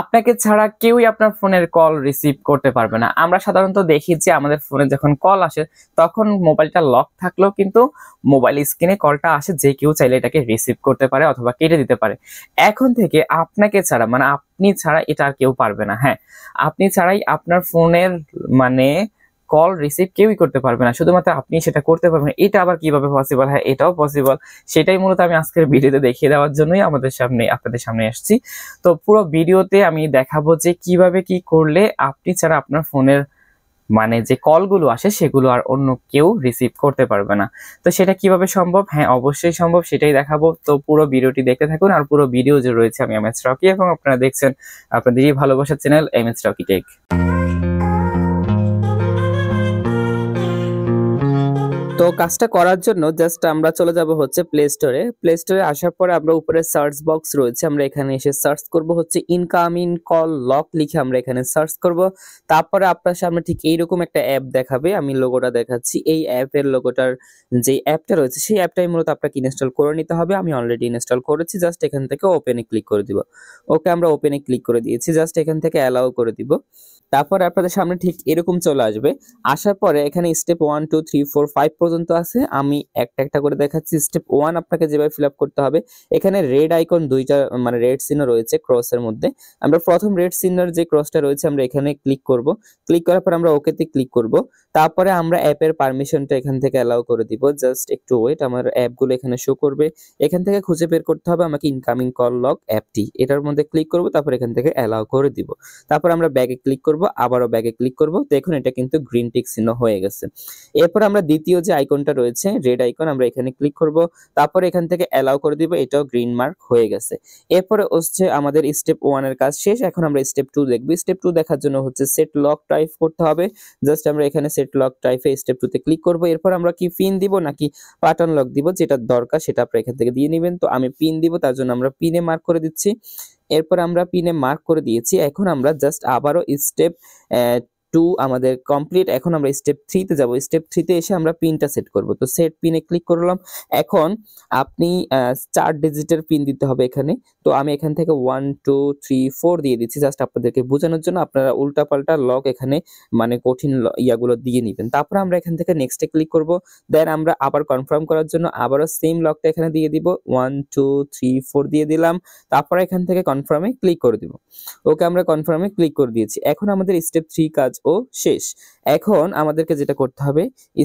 আপনাকে ছাড়া কেউই আপনার ফোনের কল রিসিভ করতে পারবে না আমরা সাধারণত দেখি যে আমাদের ফোনে যখন কল আসে তখন মোবাইলটা লক থাকলেও কিন্তু মোবাইল স্ক্রিনে কলটা আসে যে কেউ চাইলে এটাকে রিসিভ করতে পারে অথবা কেটে দিতে পারে এখন থেকে আপনাকে ছাড়া মানে আপনি ছাড়া এটা আর কেউ পারবে না হ্যাঁ আপনি ছাড়াই আপনার ফোনের মানে কল রিসিভ কেউই করতে পারবে না শুধুমাত্র আপনি সেটা করতে পারবেন এটা আবার কিভাবে পসিবল হয় হ্যাঁ, এটাও পসিবল সেটাই মূলত আমি আজকের ভিডিওতে দেখিয়ে দেওয়ার জন্যই আমাদের সামনে আপনাদের সামনে আসছি তো পুরো ভিডিওতে আমি দেখাবো যে কিভাবে কি করলে আপনি ছাড়া আপনার ফোনের মানে যে কলগুলো আসে সেগুলো আর অন্য কেউ রিসিভ করতে পারবে না তো সেটা কিভাবে সম্ভব হ্যাঁ অবশ্যই সম্ভব সেটাই দেখাবো তো পুরো ভিডিওটি দেখতে থাকুন আর পুরো ভিডিও যে রয়েছে আমি এম এস রকি এবং আপনারা দেখছেন আপনাদেরই ভালোবাসার channel M S Rocky tech কাজটা করার জন্য জাস্ট আমরা চলে যাব হচ্ছে প্লে স্টোরে প্লে স্টোরে আসার পরে আমরা উপরে সার্চ বক্স রয়েছে আমরা এখানে এসে সার্চ করব হচ্ছে ইনকামিং কল লক লিখে আমরা এখানে সার্চ করব তারপরে আপনার সামনে ঠিক এইরকম একটা অ্যাপ দেখাবে আমি লোগোটা দেখাচ্ছি এই অ্যাপের লোগোটার যে অ্যাপটা রয়েছে সেই অ্যাপটাই মূলত আপনাকে ইনস্টল করে নিতে হবে আমি অলরেডি ইনস্টল করেছি জাস্ট এখান থেকে ওপেনে ক্লিক করে দিব ওকে আমরা ওপেনে ক্লিক করে দিয়েছি জাস্ট এখান থেকে অ্যালাউ করে দিব তারপর আপনাদের সামনে ঠিক এরকম চলে আসবে আসার পরে এখানে step one two three four five পর্যন্ত আছে আমি একটা একটা করে দেখাচ্ছি স্টেপ ওয়ান আপনাকে যেভাবে ফিল করতে হবে এখানে রেড আইকন দুইটা মানে রেড চিহ্ন রয়েছে ক্রসের মধ্যে আমরা প্রথম রেড চিহ্নের যে ক্রসটা রয়েছে আমরা এখানে ক্লিক করব ক্লিক করার পর আমরা ওকেতে ক্লিক করব তারপরে আমরা অ্যাপের পারমিশনটা এখান থেকে অ্যালাউ করে দিব জাস্ট একটু ওয়েট আমার অ্যাপগুলো এখানে শো করবে এখান থেকে খুঁজে বের করতে হবে আমাকে ইনকামিং কল লক অ্যাপটি এটার মধ্যে ক্লিক করব তারপর এখান থেকে অ্যালাউ করে দিব তারপর আমরা ব্যাগে ক্লিক করব আবারও ব্যাগে ক্লিক করবো দেখুন এটা কিন্তু গ্রিন টিক চিহ্ন হয়ে গেছে এরপর আমরা দ্বিতীয় যে আইকনটা রয়েছে রেড আইকন আমরা এখানে ক্লিক করব তারপর এখান থেকে অ্যালাউ করে দিব এটাও গ্রিন মার্ক হয়ে গেছে এরপরে হচ্ছে আমাদের স্টেপ ওয়ানের কাজ শেষ এখন আমরা স্টেপ টু দেখবো স্টেপ টু দেখার জন্য হচ্ছে সেট লক টাইপ করতে হবে জাস্ট আমরা এখানে সেট লক টাইপে স্টেপ টুতে ক্লিক করব এরপর আমরা কি পিন দিব নাকি পাটার্ন লক দিব যেটা দরকার সেটা আপনারা এখান থেকে দিয়ে নেবেন তো আমি পিন দিব তার জন্য আমরা পিনে মার্ক করে দিচ্ছি এরপর আমরা পিনে মার্ক করে দিয়েছি এখন আমরা জাস্ট আবারও স্টেপ টু আমাদের কমপ্লিট এখন আমরা স্টেপ থ্রিতে যাবো স্টেপ থ্রিতে এসে আমরা পিনটা সেট করব তো সেট পিনে ক্লিক করলাম এখন আপনি চার ডিজিটের পিন দিতে হবে এখানে তো আমি এখান থেকে ওয়ান টু থ্রি ফোর দিয়ে দিচ্ছি জাস্ট আপনাদেরকে বোঝানোর জন্য আপনারা উল্টাপাল্টা লক এখানে মানে কঠিন ইয়াগুলো দিয়ে নেবেন তারপর আমরা এখান থেকে নেক্সটে ক্লিক করব দেন আমরা আবার কনফার্ম করার জন্য আবারও সেম লকটা এখানে দিয়ে দিব ওয়ান টু থ্রি ফোর দিয়ে দিলাম তারপর এখান থেকে কনফার্মে ক্লিক করে দিব ওকে আমরা কনফার্মে ক্লিক করে দিয়েছি এখন আমাদের স্টেপ থ্রি কাজ ও শেষ এখন আমাদেরকে যেটা করতে হবে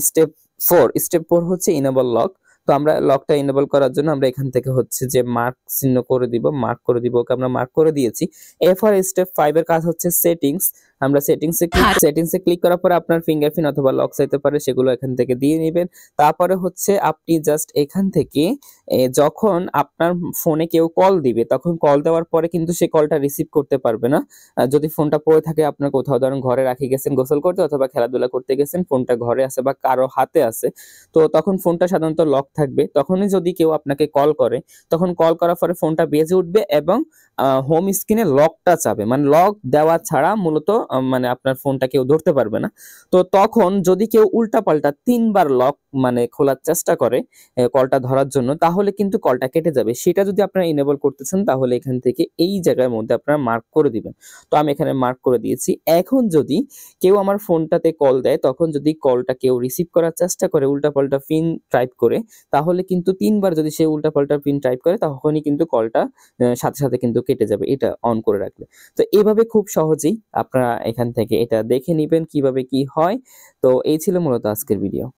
স্টেপ ফোর স্টেপ ফোর হচ্ছে ইনেবল লক তো আমরা লকটা ইনেবল করার জন্য আমরা এখান থেকে হচ্ছে যে মার্ক চিহ্ন করে দিব মার্ক করে দিব ওকে আমরা মার্ক করে দিয়েছি এরপর স্টেপ ফাইভের কাজ হচ্ছে সেটিংস আমরা সেটিংসে সেটিংসে ক্লিক করার পর আপনার ফিঙ্গারপ্রিন্ট অথবা লক চাইতে পারে সেগুলো এখান থেকে দিয়ে নেবেন তারপরে হচ্ছে আপনি জাস্ট এখান থেকে যখন আপনার ফোনে কেউ কল দিবে তখন কল দেওয়ার পরে কিন্তু সে কলটা রিসিভ করতে পারবে না যদি ফোনটা পড়ে থাকে আপনার কোথাও ধরুন ঘরে রাখি গেছেন গোসল করতে অথবা খেলাধুলা করতে গেছেন ফোনটা ঘরে আছে বা কারো হাতে আছে তো তখন ফোনটা সাধারণত লক থাকবে তখনই যদি কেউ আপনাকে কল করে তখন কল করার পরে ফোনটা বেজে উঠবে এবং হোম স্ক্রিনে লকটা চাবে মানে লক দেওয়া ছাড়া মূলত মানে আপনার ফোনটা কেউ ধরতে পারবে না তো তখন যদি কেউ উল্টা পাল্টা তিনবার লক মানে খোলার চেষ্টা করে কলটা ধরার জন্য তাহলে কিন্তু কলটা কেটে যাবে সেটা যদি আপনারা ইনেবল করতে চান তাহলে এখান থেকে এই জায়গার মধ্যে আপনারা মার্ক করে দিবেন তো আমি এখানে মার্ক করে দিয়েছি এখন যদি কেউ আমার ফোনটাতে কল দেয় তখন যদি কলটা কেউ রিসিভ করার চেষ্টা করে উল্টাপাল্টা পিন টাইপ করে তাহলে কিন্তু তিনবার যদি সে উল্টাপাল্টা পিন টাইপ করে তখনই কিন্তু কলটা সাথে সাথে কিন্তু কেটে যাবে এটা অন করে রাখলে তো এভাবে খুব সহজেই আপনারা এখান থেকে এটা দেখে নেবেন কিভাবে কি হয় তো এই ছিল মূলত আজকের ভিডিও